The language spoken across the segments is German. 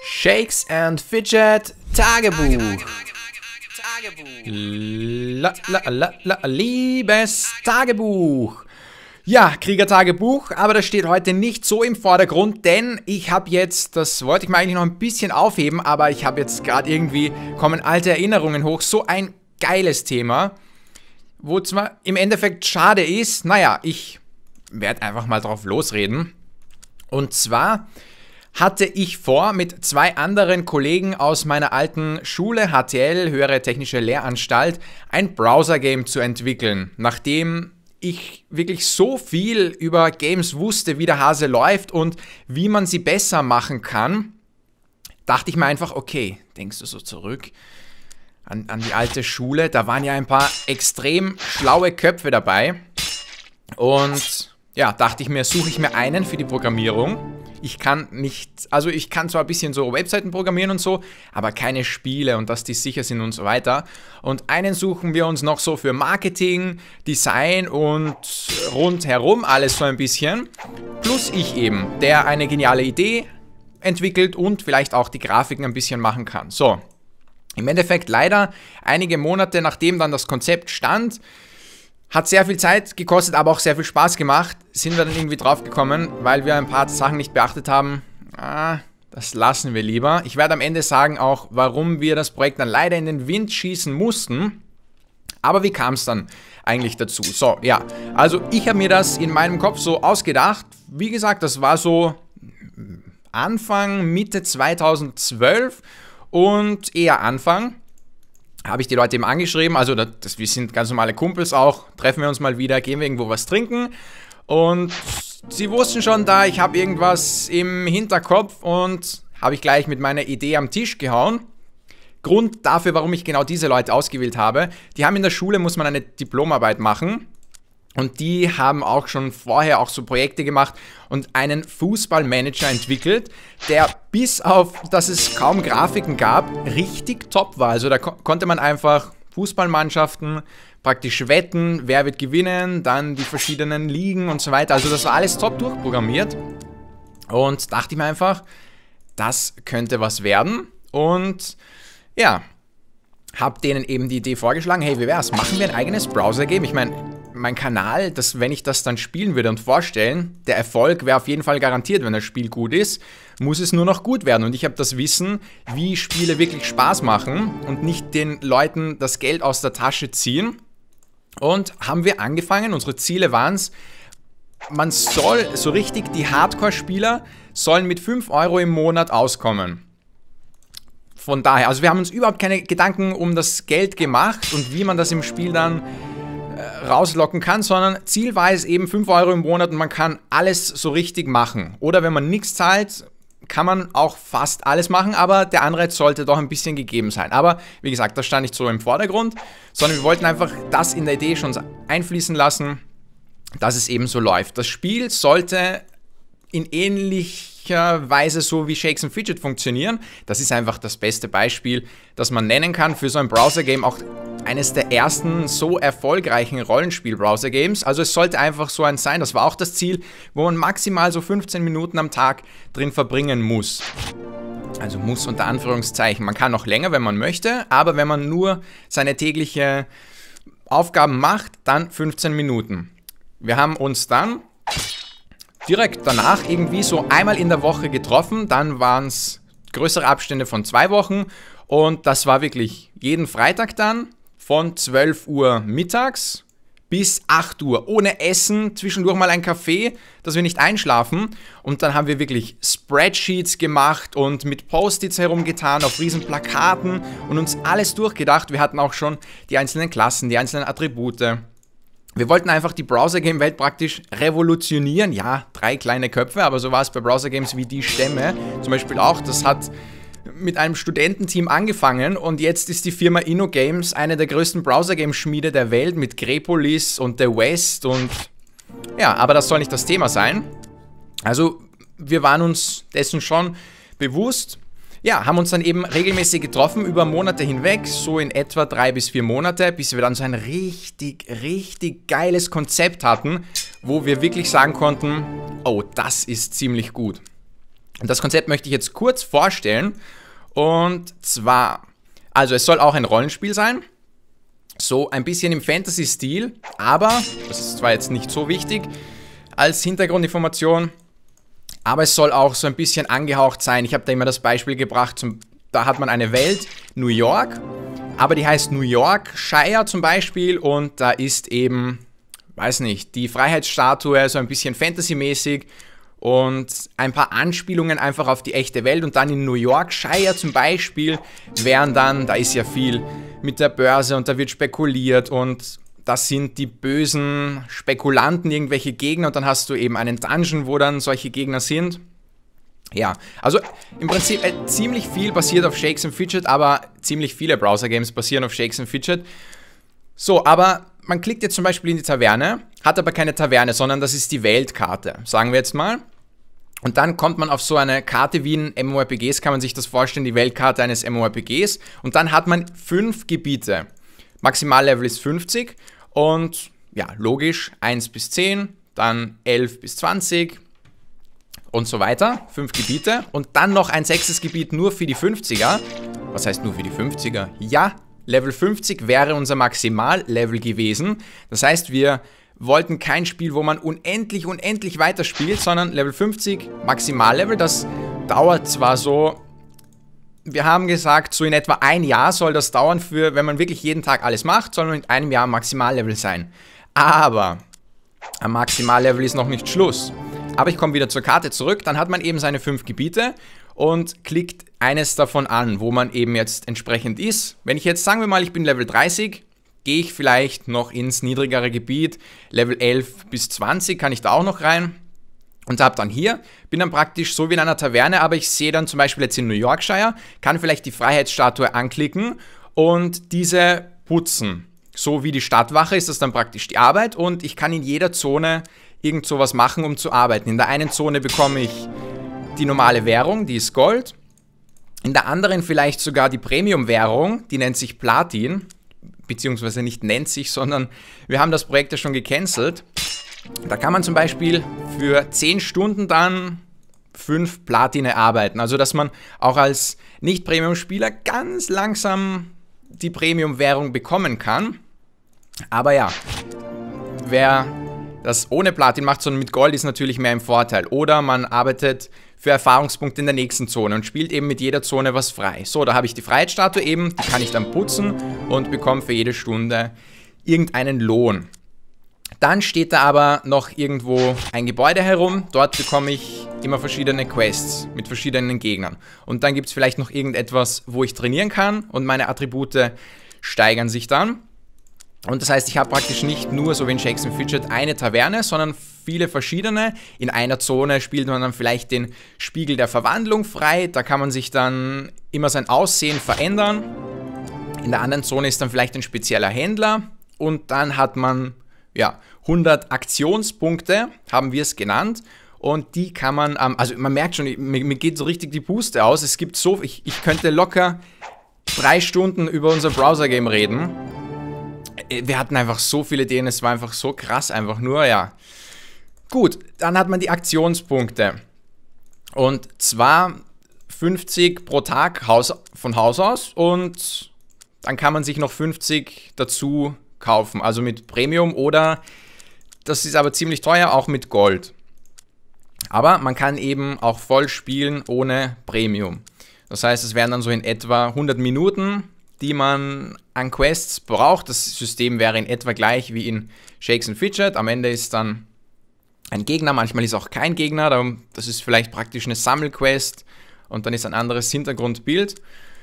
Shakes and Fidget Tagebuch. La, la, la, la, liebes Tagebuch. Ja, Kriegertagebuch, aber das steht heute nicht so im Vordergrund, denn ich habe jetzt, das wollte ich mir eigentlich noch ein bisschen aufheben, aber ich habe jetzt gerade irgendwie, kommen alte Erinnerungen hoch, so ein geiles Thema, wo zwar im Endeffekt schade ist, naja, ich werde einfach mal drauf losreden. Und zwar hatte ich vor, mit zwei anderen Kollegen aus meiner alten Schule HTL, höhere technische Lehranstalt, ein Browser-Game zu entwickeln, nachdem ich wirklich so viel über Games wusste, wie der Hase läuft und wie man sie besser machen kann, dachte ich mir einfach, okay, denkst du so zurück an, an die alte Schule, da waren ja ein paar extrem schlaue Köpfe dabei und ja, dachte ich mir, suche ich mir einen für die Programmierung ich kann nicht, also ich kann zwar ein bisschen so Webseiten programmieren und so, aber keine Spiele und dass die sicher sind und so weiter. Und einen suchen wir uns noch so für Marketing, Design und rundherum alles so ein bisschen. Plus ich eben, der eine geniale Idee entwickelt und vielleicht auch die Grafiken ein bisschen machen kann. So, im Endeffekt leider einige Monate nachdem dann das Konzept stand, hat sehr viel Zeit gekostet, aber auch sehr viel Spaß gemacht. Sind wir dann irgendwie drauf gekommen, weil wir ein paar Sachen nicht beachtet haben. Ah, das lassen wir lieber. Ich werde am Ende sagen auch, warum wir das Projekt dann leider in den Wind schießen mussten. Aber wie kam es dann eigentlich dazu? So, ja. Also ich habe mir das in meinem Kopf so ausgedacht. Wie gesagt, das war so Anfang, Mitte 2012 und eher Anfang habe ich die Leute eben angeschrieben, also das, wir sind ganz normale Kumpels auch, treffen wir uns mal wieder, gehen wir irgendwo was trinken und sie wussten schon da, ich habe irgendwas im Hinterkopf und habe ich gleich mit meiner Idee am Tisch gehauen. Grund dafür, warum ich genau diese Leute ausgewählt habe, die haben in der Schule, muss man eine Diplomarbeit machen und die haben auch schon vorher auch so Projekte gemacht und einen Fußballmanager entwickelt, der bis auf, dass es kaum Grafiken gab, richtig top war. Also da ko konnte man einfach Fußballmannschaften praktisch wetten, wer wird gewinnen, dann die verschiedenen Ligen und so weiter. Also das war alles top durchprogrammiert. Und dachte ich mir einfach, das könnte was werden. Und ja, habe denen eben die Idee vorgeschlagen, hey, wie wär's, machen wir ein eigenes Browser-Game? Ich meine, mein Kanal, dass wenn ich das dann spielen würde und vorstellen, der Erfolg wäre auf jeden Fall garantiert, wenn das Spiel gut ist, muss es nur noch gut werden. Und ich habe das Wissen, wie Spiele wirklich Spaß machen und nicht den Leuten das Geld aus der Tasche ziehen. Und haben wir angefangen, unsere Ziele waren es, man soll so richtig, die Hardcore-Spieler sollen mit 5 Euro im Monat auskommen. Von daher, also wir haben uns überhaupt keine Gedanken um das Geld gemacht und wie man das im Spiel dann rauslocken kann, sondern Ziel war es eben 5 Euro im Monat und man kann alles so richtig machen. Oder wenn man nichts zahlt, kann man auch fast alles machen, aber der Anreiz sollte doch ein bisschen gegeben sein. Aber wie gesagt, das stand nicht so im Vordergrund, sondern wir wollten einfach das in der Idee schon einfließen lassen, dass es eben so läuft. Das Spiel sollte in ähnlicher Weise so wie Shakes and Fidget funktionieren. Das ist einfach das beste Beispiel, das man nennen kann für so ein Browser-Game, auch eines der ersten so erfolgreichen Rollenspiel-Browser-Games. Also es sollte einfach so ein sein, das war auch das Ziel, wo man maximal so 15 Minuten am Tag drin verbringen muss. Also muss unter Anführungszeichen. Man kann noch länger, wenn man möchte, aber wenn man nur seine tägliche Aufgaben macht, dann 15 Minuten. Wir haben uns dann direkt danach irgendwie so einmal in der Woche getroffen. Dann waren es größere Abstände von zwei Wochen. Und das war wirklich jeden Freitag dann von 12 Uhr mittags bis 8 Uhr. Ohne Essen, zwischendurch mal ein Kaffee, dass wir nicht einschlafen. Und dann haben wir wirklich Spreadsheets gemacht und mit Post-its herumgetan auf riesen Plakaten und uns alles durchgedacht. Wir hatten auch schon die einzelnen Klassen, die einzelnen Attribute. Wir wollten einfach die Browser-Game-Welt praktisch revolutionieren. Ja, drei kleine Köpfe, aber so war es bei Browser-Games wie die Stämme zum Beispiel auch. Das hat mit einem Studententeam angefangen und jetzt ist die Firma InnoGames eine der größten Browser-Game-Schmiede der Welt mit Grepolis und The West und... Ja, aber das soll nicht das Thema sein. Also, wir waren uns dessen schon bewusst ja, haben uns dann eben regelmäßig getroffen über Monate hinweg, so in etwa drei bis vier Monate, bis wir dann so ein richtig, richtig geiles Konzept hatten, wo wir wirklich sagen konnten, oh, das ist ziemlich gut. Und das Konzept möchte ich jetzt kurz vorstellen. Und zwar, also es soll auch ein Rollenspiel sein, so ein bisschen im Fantasy-Stil, aber, das ist zwar jetzt nicht so wichtig, als Hintergrundinformation, aber es soll auch so ein bisschen angehaucht sein. Ich habe da immer das Beispiel gebracht, zum, da hat man eine Welt, New York, aber die heißt New York Shire zum Beispiel und da ist eben, weiß nicht, die Freiheitsstatue so ein bisschen fantasymäßig und ein paar Anspielungen einfach auf die echte Welt und dann in New York Shire zum Beispiel wären dann, da ist ja viel mit der Börse und da wird spekuliert und das sind die bösen Spekulanten, irgendwelche Gegner und dann hast du eben einen Dungeon, wo dann solche Gegner sind. Ja, also im Prinzip äh, ziemlich viel basiert auf Shakes and Fidget, aber ziemlich viele Browser-Games basieren auf Shakes and Fidget. So, aber man klickt jetzt zum Beispiel in die Taverne, hat aber keine Taverne, sondern das ist die Weltkarte, sagen wir jetzt mal. Und dann kommt man auf so eine Karte wie in MMORPGs, kann man sich das vorstellen, die Weltkarte eines MMORPGs. Und dann hat man fünf Gebiete. Maximallevel ist 50 und ja, logisch, 1 bis 10, dann 11 bis 20 und so weiter, fünf Gebiete und dann noch ein sechstes Gebiet nur für die 50er. Was heißt nur für die 50er? Ja, Level 50 wäre unser Maximallevel gewesen. Das heißt, wir wollten kein Spiel, wo man unendlich, unendlich weiterspielt, sondern Level 50 Maximallevel. Das dauert zwar so wir haben gesagt, so in etwa ein Jahr soll das dauern, für, wenn man wirklich jeden Tag alles macht, soll man in einem Jahr Maximallevel sein. Aber am Maximallevel ist noch nicht Schluss. Aber ich komme wieder zur Karte zurück, dann hat man eben seine fünf Gebiete und klickt eines davon an, wo man eben jetzt entsprechend ist. Wenn ich jetzt, sagen wir mal, ich bin Level 30, gehe ich vielleicht noch ins niedrigere Gebiet, Level 11 bis 20 kann ich da auch noch rein. Und habe dann hier, bin dann praktisch so wie in einer Taverne, aber ich sehe dann zum Beispiel jetzt in New Yorkshire, kann vielleicht die Freiheitsstatue anklicken und diese putzen. So wie die Stadtwache ist das dann praktisch die Arbeit und ich kann in jeder Zone irgend sowas machen, um zu arbeiten. In der einen Zone bekomme ich die normale Währung, die ist Gold. In der anderen vielleicht sogar die Premium-Währung, die nennt sich Platin. Beziehungsweise nicht nennt sich, sondern wir haben das Projekt ja schon gecancelt. Da kann man zum Beispiel für 10 Stunden dann 5 Platine arbeiten. Also dass man auch als Nicht-Premium-Spieler ganz langsam die Premium-Währung bekommen kann. Aber ja, wer das ohne Platin macht, sondern mit Gold ist natürlich mehr im Vorteil. Oder man arbeitet für Erfahrungspunkte in der nächsten Zone und spielt eben mit jeder Zone was frei. So, da habe ich die Freiheitsstatue eben, die kann ich dann putzen und bekomme für jede Stunde irgendeinen Lohn. Dann steht da aber noch irgendwo ein Gebäude herum. Dort bekomme ich immer verschiedene Quests mit verschiedenen Gegnern. Und dann gibt es vielleicht noch irgendetwas, wo ich trainieren kann und meine Attribute steigern sich dann. Und das heißt, ich habe praktisch nicht nur, so wie in Shakespeare Fidget, eine Taverne, sondern viele verschiedene. In einer Zone spielt man dann vielleicht den Spiegel der Verwandlung frei. Da kann man sich dann immer sein Aussehen verändern. In der anderen Zone ist dann vielleicht ein spezieller Händler. Und dann hat man ja, 100 Aktionspunkte haben wir es genannt. Und die kann man, also man merkt schon, mir, geht so richtig die Puste aus. Es gibt so, ich, ich könnte locker drei Stunden über unser Browser-Game reden. Äh, wir hatten einfach so viele Ideen, es war einfach so krass, einfach nur, ja. Gut, dann hat man die Aktionspunkte. Und zwar 50 pro Tag von Haus aus und dann kann man sich noch 50 dazu kaufen, also mit Premium oder das ist aber ziemlich teuer, auch mit Gold. Aber man kann eben auch voll spielen ohne Premium. Das heißt, es wären dann so in etwa 100 Minuten, die man an Quests braucht. Das System wäre in etwa gleich wie in Shakes and Fidget. Am Ende ist dann ein Gegner, manchmal ist auch kein Gegner. Das ist vielleicht praktisch eine Sammelquest und dann ist ein anderes Hintergrundbild.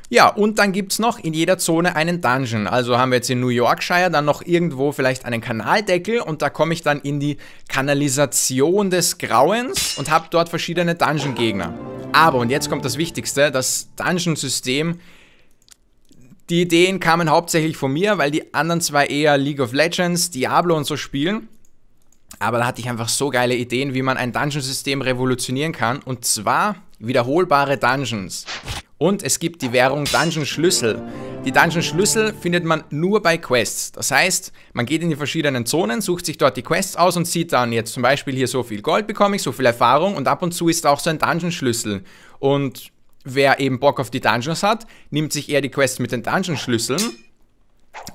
Ja, und dann gibt es noch in jeder Zone einen Dungeon. Also haben wir jetzt in New Yorkshire dann noch irgendwo vielleicht einen Kanaldeckel und da komme ich dann in die Kanalisation des Grauens und habe dort verschiedene Dungeon-Gegner. Aber, und jetzt kommt das Wichtigste, das Dungeon-System die Ideen kamen hauptsächlich von mir, weil die anderen zwei eher League of Legends, Diablo und so spielen. Aber da hatte ich einfach so geile Ideen, wie man ein Dungeon-System revolutionieren kann. Und zwar wiederholbare Dungeons. Und es gibt die Währung Dungeon Schlüssel. Die Dungeon Schlüssel findet man nur bei Quests. Das heißt, man geht in die verschiedenen Zonen, sucht sich dort die Quests aus und sieht dann jetzt zum Beispiel hier so viel Gold bekomme ich, so viel Erfahrung und ab und zu ist auch so ein Dungeon Schlüssel. Und wer eben Bock auf die Dungeons hat, nimmt sich eher die Quests mit den Dungeon Schlüsseln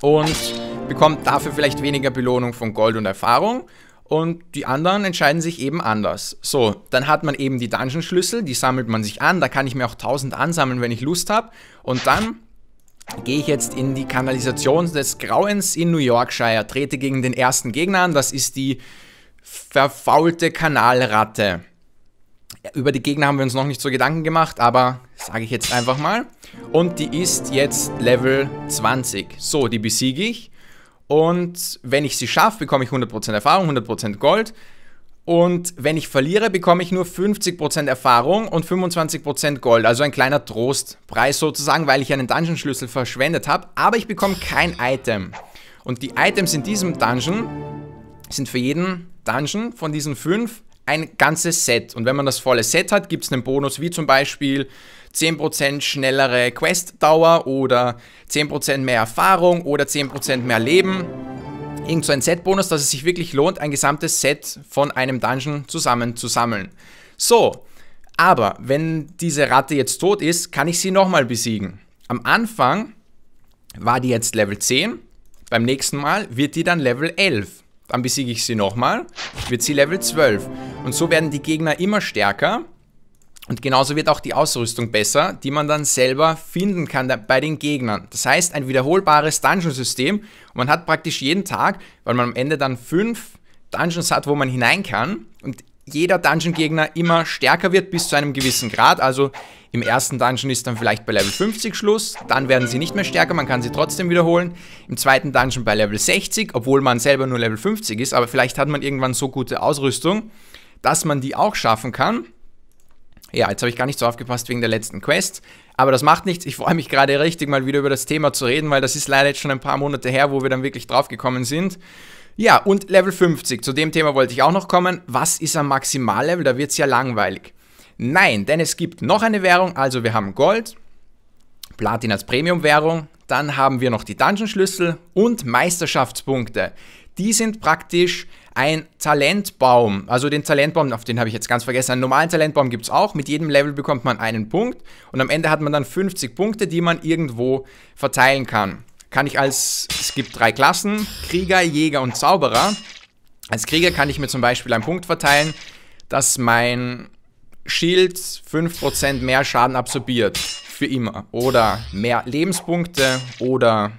und bekommt dafür vielleicht weniger Belohnung von Gold und Erfahrung und die anderen entscheiden sich eben anders. So, dann hat man eben die Dungeon-Schlüssel, die sammelt man sich an, da kann ich mir auch 1000 ansammeln, wenn ich Lust habe. Und dann gehe ich jetzt in die Kanalisation des Grauens in New Yorkshire, trete gegen den ersten Gegner an, das ist die verfaulte Kanalratte. Über die Gegner haben wir uns noch nicht so Gedanken gemacht, aber sage ich jetzt einfach mal. Und die ist jetzt Level 20. So, die besiege ich. Und wenn ich sie schaffe, bekomme ich 100% Erfahrung, 100% Gold. Und wenn ich verliere, bekomme ich nur 50% Erfahrung und 25% Gold. Also ein kleiner Trostpreis sozusagen, weil ich einen Dungeon-Schlüssel verschwendet habe. Aber ich bekomme kein Item. Und die Items in diesem Dungeon sind für jeden Dungeon von diesen fünf ein ganzes Set. Und wenn man das volle Set hat, gibt es einen Bonus, wie zum Beispiel 10% schnellere Questdauer oder 10% mehr Erfahrung oder 10% mehr Leben. Irgend so ein Set-Bonus, dass es sich wirklich lohnt, ein gesamtes Set von einem Dungeon zusammen zu sammeln. So, aber wenn diese Ratte jetzt tot ist, kann ich sie nochmal besiegen. Am Anfang war die jetzt Level 10, beim nächsten Mal wird die dann Level 11. Dann besiege ich sie nochmal, wird sie Level 12. Und so werden die Gegner immer stärker und genauso wird auch die Ausrüstung besser, die man dann selber finden kann bei den Gegnern. Das heißt, ein wiederholbares Dungeon-System. man hat praktisch jeden Tag, weil man am Ende dann fünf Dungeons hat, wo man hinein kann. Und jeder Dungeon-Gegner immer stärker wird bis zu einem gewissen Grad. Also im ersten Dungeon ist dann vielleicht bei Level 50 Schluss, dann werden sie nicht mehr stärker, man kann sie trotzdem wiederholen. Im zweiten Dungeon bei Level 60, obwohl man selber nur Level 50 ist, aber vielleicht hat man irgendwann so gute Ausrüstung, dass man die auch schaffen kann. Ja, jetzt habe ich gar nicht so aufgepasst wegen der letzten Quest, aber das macht nichts. Ich freue mich gerade richtig, mal wieder über das Thema zu reden, weil das ist leider jetzt schon ein paar Monate her, wo wir dann wirklich drauf gekommen sind. Ja, und Level 50, zu dem Thema wollte ich auch noch kommen. Was ist am Maximallevel? Da wird es ja langweilig. Nein, denn es gibt noch eine Währung, also wir haben Gold, Platin als Premium-Währung, dann haben wir noch die Dungeon-Schlüssel und Meisterschaftspunkte. Die sind praktisch ein Talentbaum. Also den Talentbaum, auf den habe ich jetzt ganz vergessen. Einen normalen Talentbaum gibt es auch. Mit jedem Level bekommt man einen Punkt und am Ende hat man dann 50 Punkte, die man irgendwo verteilen kann. Kann ich als, es gibt drei Klassen, Krieger, Jäger und Zauberer. Als Krieger kann ich mir zum Beispiel einen Punkt verteilen, dass mein Schild 5% mehr Schaden absorbiert. Für immer. Oder mehr Lebenspunkte oder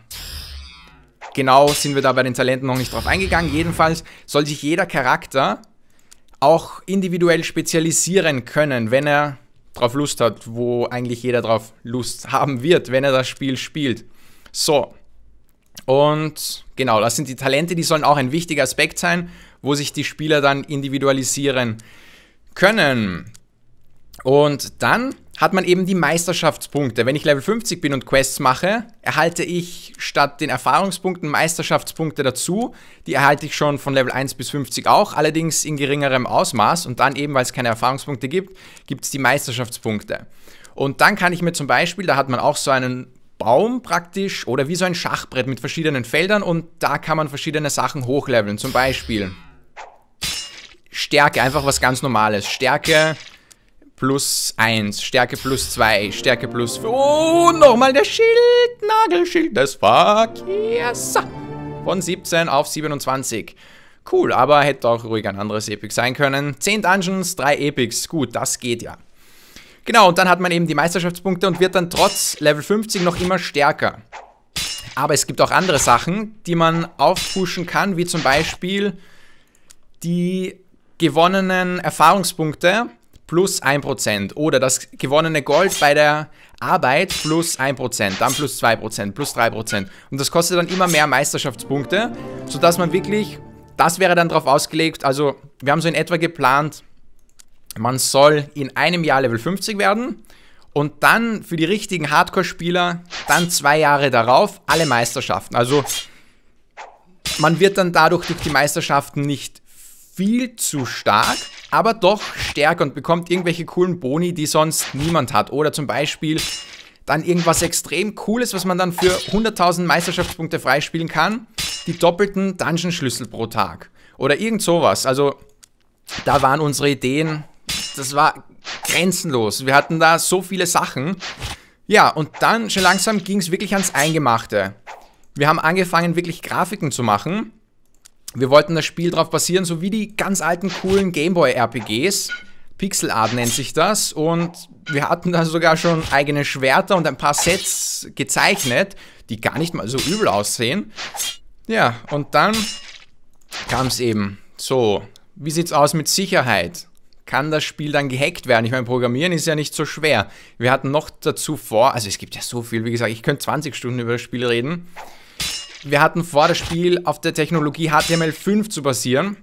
Genau sind wir da bei den Talenten noch nicht drauf eingegangen. Jedenfalls soll sich jeder Charakter auch individuell spezialisieren können, wenn er drauf Lust hat, wo eigentlich jeder drauf Lust haben wird, wenn er das Spiel spielt. So. Und genau, das sind die Talente, die sollen auch ein wichtiger Aspekt sein, wo sich die Spieler dann individualisieren können. Und dann hat man eben die Meisterschaftspunkte. Wenn ich Level 50 bin und Quests mache, erhalte ich statt den Erfahrungspunkten Meisterschaftspunkte dazu. Die erhalte ich schon von Level 1 bis 50 auch, allerdings in geringerem Ausmaß. Und dann eben, weil es keine Erfahrungspunkte gibt, gibt es die Meisterschaftspunkte. Und dann kann ich mir zum Beispiel, da hat man auch so einen Baum praktisch oder wie so ein Schachbrett mit verschiedenen Feldern und da kann man verschiedene Sachen hochleveln. Zum Beispiel Stärke, einfach was ganz Normales. Stärke plus 1, Stärke plus 2, Stärke plus... 4. Oh, nochmal der Schild, Nagelschild des Verkehrs. Von 17 auf 27. Cool, aber hätte auch ruhig ein anderes Epic sein können. 10 Dungeons, 3 Epics. Gut, das geht ja. Genau, und dann hat man eben die Meisterschaftspunkte und wird dann trotz Level 50 noch immer stärker. Aber es gibt auch andere Sachen, die man aufpushen kann, wie zum Beispiel die gewonnenen Erfahrungspunkte plus 1% oder das gewonnene Gold bei der Arbeit plus 1%, dann plus 2%, plus 3% und das kostet dann immer mehr Meisterschaftspunkte, sodass man wirklich, das wäre dann drauf ausgelegt, also wir haben so in etwa geplant, man soll in einem Jahr Level 50 werden und dann für die richtigen Hardcore-Spieler dann zwei Jahre darauf alle Meisterschaften. Also man wird dann dadurch durch die Meisterschaften nicht viel zu stark, aber doch stärker und bekommt irgendwelche coolen Boni, die sonst niemand hat. Oder zum Beispiel dann irgendwas extrem Cooles, was man dann für 100.000 Meisterschaftspunkte freispielen kann. Die doppelten Dungeon-Schlüssel pro Tag. Oder irgend sowas. Also da waren unsere Ideen, das war grenzenlos. Wir hatten da so viele Sachen. Ja, und dann schon langsam ging es wirklich ans Eingemachte. Wir haben angefangen, wirklich Grafiken zu machen wir wollten das Spiel drauf basieren, so wie die ganz alten coolen Gameboy-RPGs. Pixel Art nennt sich das. Und wir hatten da sogar schon eigene Schwerter und ein paar Sets gezeichnet, die gar nicht mal so übel aussehen. Ja, und dann kam es eben. So, wie sieht's aus mit Sicherheit? Kann das Spiel dann gehackt werden? Ich meine, Programmieren ist ja nicht so schwer. Wir hatten noch dazu vor, also es gibt ja so viel, wie gesagt, ich könnte 20 Stunden über das Spiel reden wir hatten vor, das Spiel auf der Technologie HTML5 zu basieren.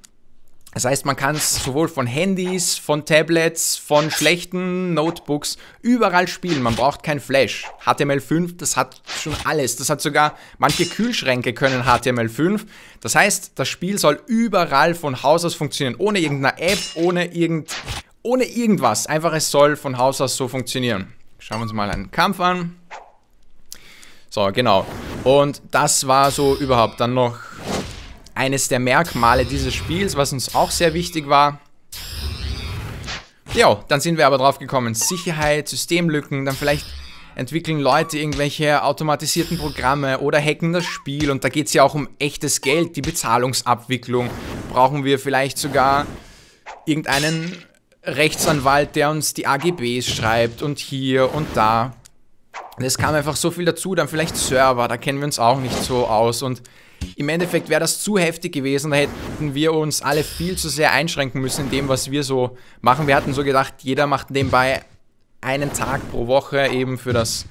Das heißt, man kann es sowohl von Handys, von Tablets, von schlechten Notebooks überall spielen. Man braucht kein Flash. HTML5, das hat schon alles. Das hat sogar manche Kühlschränke können HTML5. Das heißt, das Spiel soll überall von Haus aus funktionieren, ohne irgendeine App, ohne irgend ohne irgendwas. Einfach es soll von Haus aus so funktionieren. Schauen wir uns mal einen Kampf an. So, genau. Und das war so überhaupt dann noch eines der Merkmale dieses Spiels, was uns auch sehr wichtig war. Ja, dann sind wir aber drauf gekommen. Sicherheit, Systemlücken, dann vielleicht entwickeln Leute irgendwelche automatisierten Programme oder hacken das Spiel und da geht es ja auch um echtes Geld, die Bezahlungsabwicklung. Brauchen wir vielleicht sogar irgendeinen Rechtsanwalt, der uns die AGBs schreibt und hier und da. Und es kam einfach so viel dazu, dann vielleicht Server, da kennen wir uns auch nicht so aus und im Endeffekt wäre das zu heftig gewesen, da hätten wir uns alle viel zu sehr einschränken müssen in dem, was wir so machen. Wir hatten so gedacht, jeder macht nebenbei einen Tag pro Woche eben für das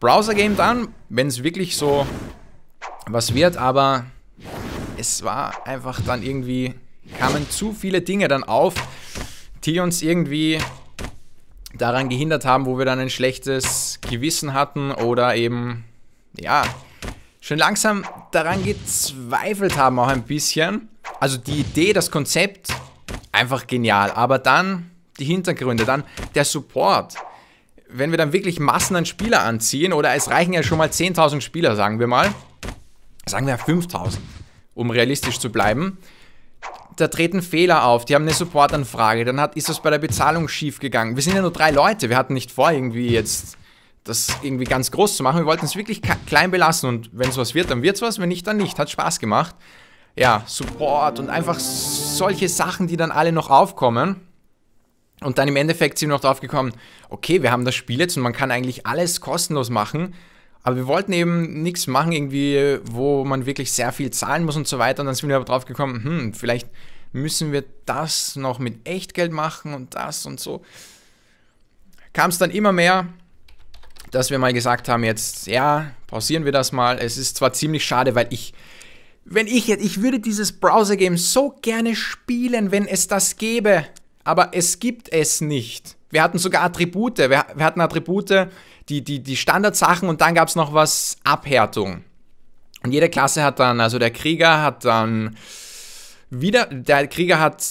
Browser-Game dann, wenn es wirklich so was wird, aber es war einfach dann irgendwie, kamen zu viele Dinge dann auf, die uns irgendwie daran gehindert haben, wo wir dann ein schlechtes Gewissen hatten oder eben, ja, schon langsam daran gezweifelt haben, auch ein bisschen. Also die Idee, das Konzept, einfach genial. Aber dann die Hintergründe, dann der Support. Wenn wir dann wirklich Massen an Spieler anziehen, oder es reichen ja schon mal 10.000 Spieler, sagen wir mal, sagen wir 5.000, um realistisch zu bleiben, da treten Fehler auf, die haben eine Supportanfrage, dann hat, ist das bei der Bezahlung schief gegangen. Wir sind ja nur drei Leute, wir hatten nicht vor, irgendwie jetzt das irgendwie ganz groß zu machen. Wir wollten es wirklich klein belassen und wenn es was wird, dann wird es was, wenn nicht, dann nicht. Hat Spaß gemacht. Ja, Support und einfach solche Sachen, die dann alle noch aufkommen. Und dann im Endeffekt sind wir noch drauf gekommen, okay, wir haben das Spiel jetzt und man kann eigentlich alles kostenlos machen. Aber wir wollten eben nichts machen, irgendwie, wo man wirklich sehr viel zahlen muss und so weiter. Und dann sind wir aber drauf gekommen, hm, vielleicht müssen wir das noch mit Echtgeld machen und das und so. Kam es dann immer mehr, dass wir mal gesagt haben, jetzt, ja, pausieren wir das mal. Es ist zwar ziemlich schade, weil ich, wenn ich jetzt, ich würde dieses Browser-Game so gerne spielen, wenn es das gäbe. Aber es gibt es nicht. Wir hatten sogar Attribute. wir, wir hatten Attribute, die, die, die Standardsachen und dann gab es noch was Abhärtung. Und jede Klasse hat dann, also der Krieger hat dann wieder, der Krieger hat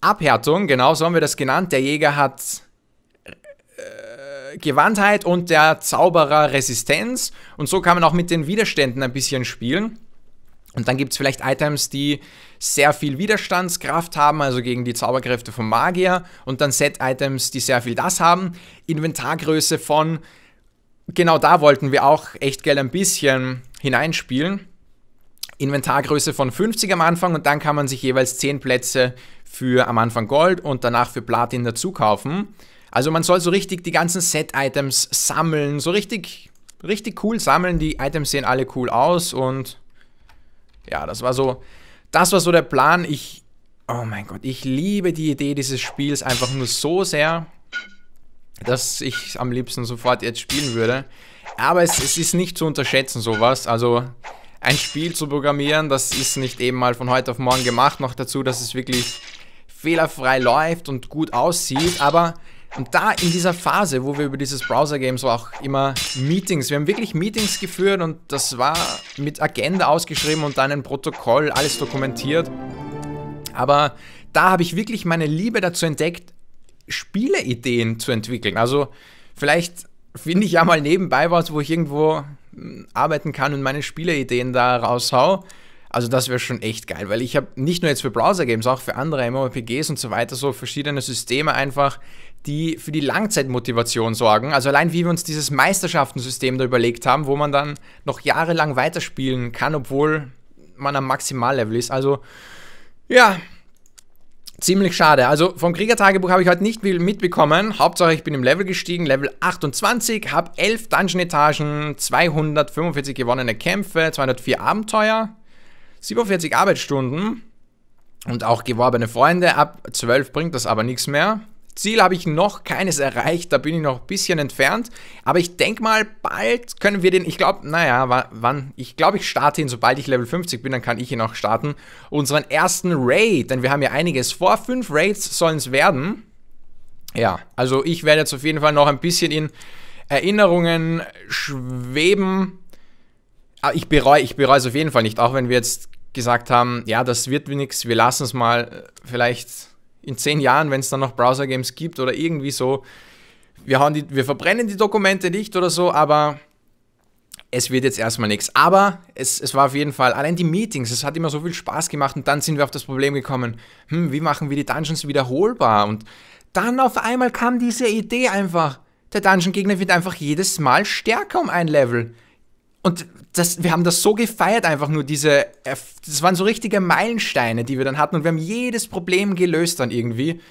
Abhärtung, genau so haben wir das genannt, der Jäger hat äh, Gewandtheit und der Zauberer Resistenz. Und so kann man auch mit den Widerständen ein bisschen spielen. Und dann gibt es vielleicht Items, die sehr viel Widerstandskraft haben, also gegen die Zauberkräfte vom Magier. Und dann Set-Items, die sehr viel das haben. Inventargröße von genau da wollten wir auch echt gerne ein bisschen hineinspielen. Inventargröße von 50 am Anfang und dann kann man sich jeweils 10 Plätze für am Anfang Gold und danach für Platin dazu kaufen. Also man soll so richtig die ganzen Set-Items sammeln, so richtig, richtig cool sammeln. Die Items sehen alle cool aus und ja, das war so, das war so der Plan. Ich, oh mein Gott, ich liebe die Idee dieses Spiels einfach nur so sehr dass ich am liebsten sofort jetzt spielen würde. Aber es, es ist nicht zu unterschätzen, sowas. Also ein Spiel zu programmieren, das ist nicht eben mal von heute auf morgen gemacht. Noch dazu, dass es wirklich fehlerfrei läuft und gut aussieht. Aber und da in dieser Phase, wo wir über dieses Browser-Game so auch immer Meetings, wir haben wirklich Meetings geführt und das war mit Agenda ausgeschrieben und dann ein Protokoll, alles dokumentiert. Aber da habe ich wirklich meine Liebe dazu entdeckt, Spieleideen zu entwickeln. Also vielleicht finde ich ja mal nebenbei was, wo ich irgendwo hm, arbeiten kann und meine Spieleideen da raushau. Also das wäre schon echt geil, weil ich habe nicht nur jetzt für Browser-Games, auch für andere MMORPGs und so weiter so verschiedene Systeme einfach, die für die Langzeitmotivation sorgen. Also allein wie wir uns dieses Meisterschaftensystem da überlegt haben, wo man dann noch jahrelang weiterspielen kann, obwohl man am Maximallevel ist. Also ja, ziemlich schade. Also vom Kriegertagebuch habe ich heute nicht viel mitbekommen. Hauptsache ich bin im Level gestiegen, Level 28, habe 11 Dungeon-Etagen, 245 gewonnene Kämpfe, 204 Abenteuer, 47 Arbeitsstunden und auch geworbene Freunde. Ab 12 bringt das aber nichts mehr. Ziel habe ich noch keines erreicht, da bin ich noch ein bisschen entfernt. Aber ich denke mal, bald können wir den, ich glaube, naja, wann, ich glaube, ich starte ihn, sobald ich Level 50 bin, dann kann ich ihn auch starten. Unseren ersten Raid, denn wir haben ja einiges vor. Fünf Raids sollen es werden. Ja, also ich werde jetzt auf jeden Fall noch ein bisschen in Erinnerungen schweben. Aber ah, ich bereue ich bereue es auf jeden Fall nicht, auch wenn wir jetzt gesagt haben, ja, das wird nichts, wir lassen es mal äh, vielleicht in zehn Jahren, wenn es dann noch Browser-Games gibt oder irgendwie so, wir, hauen die, wir verbrennen die Dokumente nicht oder so, aber es wird jetzt erstmal nichts. Aber es, es war auf jeden Fall, allein die Meetings, es hat immer so viel Spaß gemacht und dann sind wir auf das Problem gekommen, hm, wie machen wir die Dungeons wiederholbar? Und dann auf einmal kam diese Idee einfach, der Dungeon-Gegner wird einfach jedes Mal stärker um ein Level. Und das, wir haben das so gefeiert, einfach nur diese, äh, das waren so richtige Meilensteine, die wir dann hatten und wir haben jedes Problem gelöst dann irgendwie.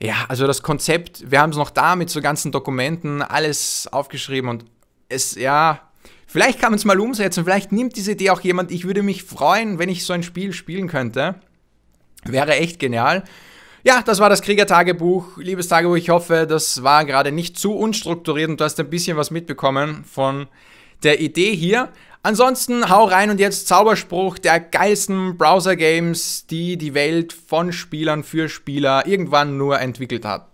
Ja, also das Konzept, wir haben es noch da mit so ganzen Dokumenten, alles aufgeschrieben und es, ja, vielleicht kann man es mal umsetzen, vielleicht nimmt diese Idee auch jemand, ich würde mich freuen, wenn ich so ein Spiel spielen könnte. Wäre echt genial. Ja, das war das Kriegertagebuch. Liebes Tagebuch, ich hoffe, das war gerade nicht zu unstrukturiert und du hast ein bisschen was mitbekommen von der Idee hier. Ansonsten hau rein und jetzt Zauberspruch der geilsten Browser-Games, die die Welt von Spielern für Spieler irgendwann nur entwickelt hat.